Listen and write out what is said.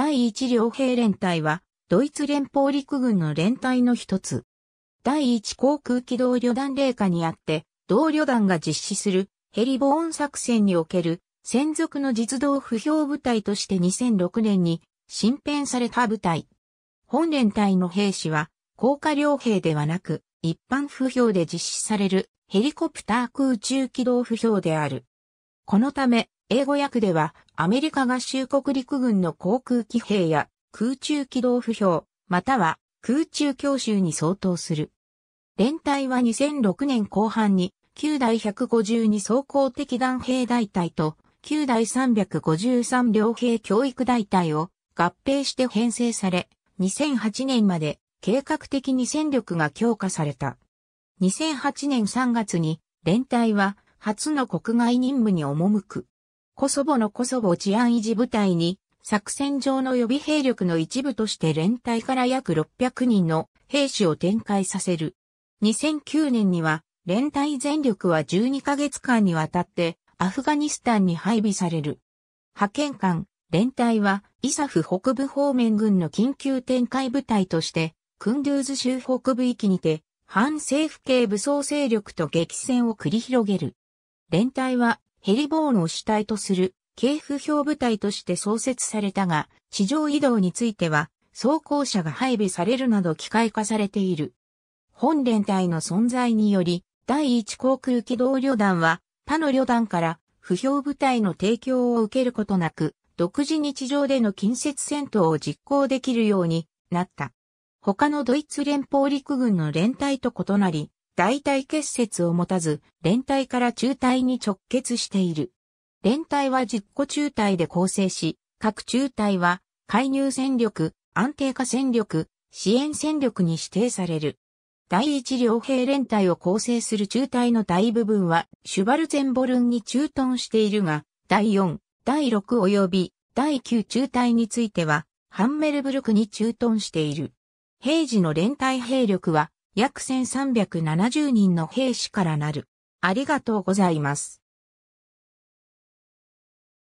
第一両兵連隊は、ドイツ連邦陸軍の連隊の一つ。第一航空機動旅団霊下にあって、同旅団が実施するヘリボーン作戦における専属の実動不評部隊として2006年に新編された部隊。本連隊の兵士は、高架両兵ではなく、一般不評で実施されるヘリコプター空中機動不評である。このため、英語訳では、アメリカ合衆国陸軍の航空機兵や空中機動不評、または空中教習に相当する。連隊は2006年後半に、9第152装甲的弾兵大隊と、9第353両兵教育大隊を合併して編成され、2008年まで計画的に戦力が強化された。2008年3月に連隊は初の国外任務に赴く。コソボのコソボ治安維持部隊に、作戦上の予備兵力の一部として連隊から約600人の兵士を展開させる。2009年には、連隊全力は12ヶ月間にわたってアフガニスタンに配備される。派遣官、連隊はイサフ北部方面軍の緊急展開部隊として、クンドゥーズ州北部域にて、反政府系武装勢力と激戦を繰り広げる。連隊はヘリボーンを主体とする軽不評部隊として創設されたが、地上移動については、装甲車が配備されるなど機械化されている。本連隊の存在により、第一航空機動旅団は、他の旅団から不評部隊の提供を受けることなく、独自に地上での近接戦闘を実行できるようになった。他のドイツ連邦陸軍の連隊と異なり、大体結節を持たず、連帯から中体に直結している。連帯は10個中体で構成し、各中体は介入戦力、安定化戦力、支援戦力に指定される。第一両兵連隊を構成する中隊の大部分はシュバルゼンボルンに駐屯しているが、第4、第6及び第9中隊については、ハンメルブルクに駐屯している。平時の連帯兵力は約1370人の兵士からなる。ありがとうございます。